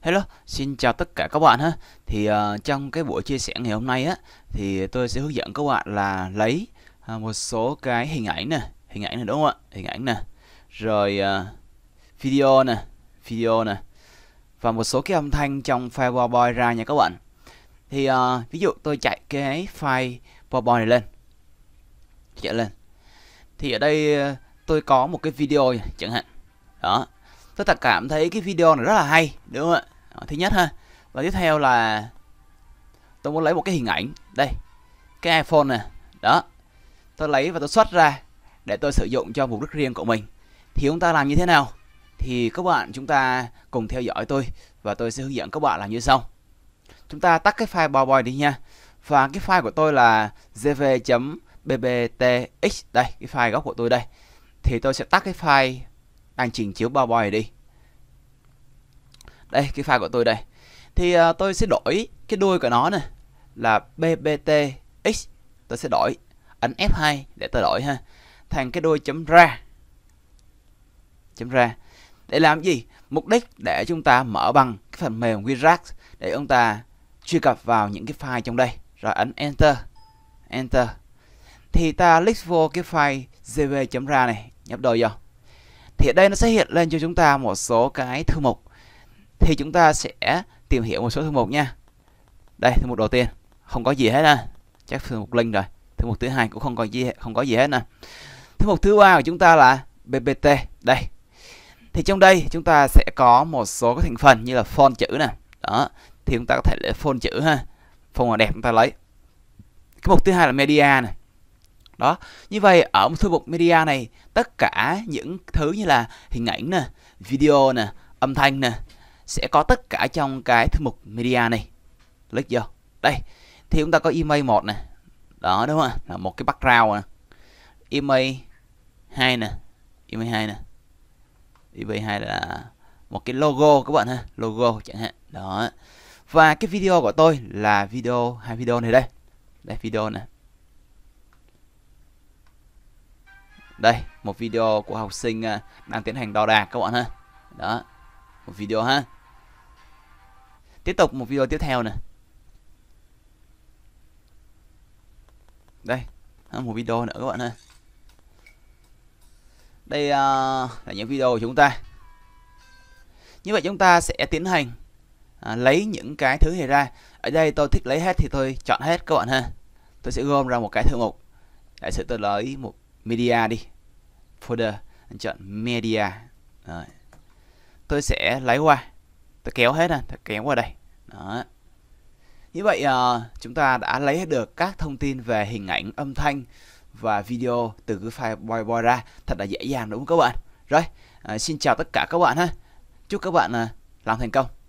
Hello, xin chào tất cả các bạn ha. Thì uh, trong cái buổi chia sẻ ngày hôm nay á thì tôi sẽ hướng dẫn các bạn là lấy uh, một số cái hình ảnh nè, hình ảnh này đúng không ạ? Hình ảnh nè. Rồi uh, video nè, video nè. Và một số cái âm thanh trong file PowerPoint ra nha các bạn. Thì uh, ví dụ tôi chạy cái file PowerPoint này lên. Chạy lên. Thì ở đây tôi có một cái video chẳng hạn. Đó, tôi thật cảm thấy cái video này rất là hay đúng không ạ Ờ, thứ nhất ha và tiếp theo là tôi muốn lấy một cái hình ảnh đây cái iPhone này đó tôi lấy và tôi xuất ra để tôi sử dụng cho mục đích riêng của mình thì chúng ta làm như thế nào thì các bạn chúng ta cùng theo dõi tôi và tôi sẽ hướng dẫn các bạn làm như sau chúng ta tắt cái file PowerPoint đi nha và cái file của tôi là jv.bbtx đây cái file gốc của tôi đây thì tôi sẽ tắt cái file đang trình chiếu PowerPoint đi đây cái file của tôi đây thì uh, tôi sẽ đổi cái đuôi của nó này là bbtx tôi sẽ đổi ấn F2 để tôi đổi ha thành cái đuôi chấm ra chấm ra để làm gì mục đích để chúng ta mở bằng cái phần mềm Wizard để ông ta truy cập vào những cái file trong đây rồi ấn Enter Enter thì ta click vô cái file gv ra này nhấp đôi vào thì ở đây nó sẽ hiện lên cho chúng ta một số cái thư mục thì chúng ta sẽ tìm hiểu một số thư mục nha. Đây, thư mục đầu tiên, không có gì hết ha. Chắc thư mục link rồi. Thư mục thứ hai cũng không có gì không có gì hết nè. Thư mục thứ ba của chúng ta là ppt Đây. Thì trong đây chúng ta sẽ có một số các thành phần như là font chữ nè. Đó, thì chúng ta có thể lấy font chữ ha. Font nào đẹp chúng ta lấy. Cái mục thứ hai là media này đó như vậy ở một thư mục media này tất cả những thứ như là hình ảnh nè video nè âm thanh nè sẽ có tất cả trong cái thư mục media này click vô đây thì chúng ta có email một nè đó đúng không là một cái background nè email hai nè email hai nè email hai là một cái logo các bạn ha logo chẳng hạn đó và cái video của tôi là video hai video này đây đây video này đây một video của học sinh à, đang tiến hành đo đạc các bạn ha đó một video ha tiếp tục một video tiếp theo nè đây một video nữa các bạn ơi đây à, là những video của chúng ta như vậy chúng ta sẽ tiến hành à, lấy những cái thứ này ra ở đây tôi thích lấy hết thì tôi chọn hết các bạn ha tôi sẽ gom ra một cái thư mục đại sự tôi lấy một media đi folder chọn media Rồi. tôi sẽ lấy qua ta kéo hết này ta kéo qua đây đó như vậy ờ, chúng ta đã lấy được các thông tin về hình ảnh âm thanh và video từ cái file boy ra thật là dễ dàng đúng không các bạn rồi ờ, xin chào tất cả các bạn ha chúc các bạn ờ, làm thành công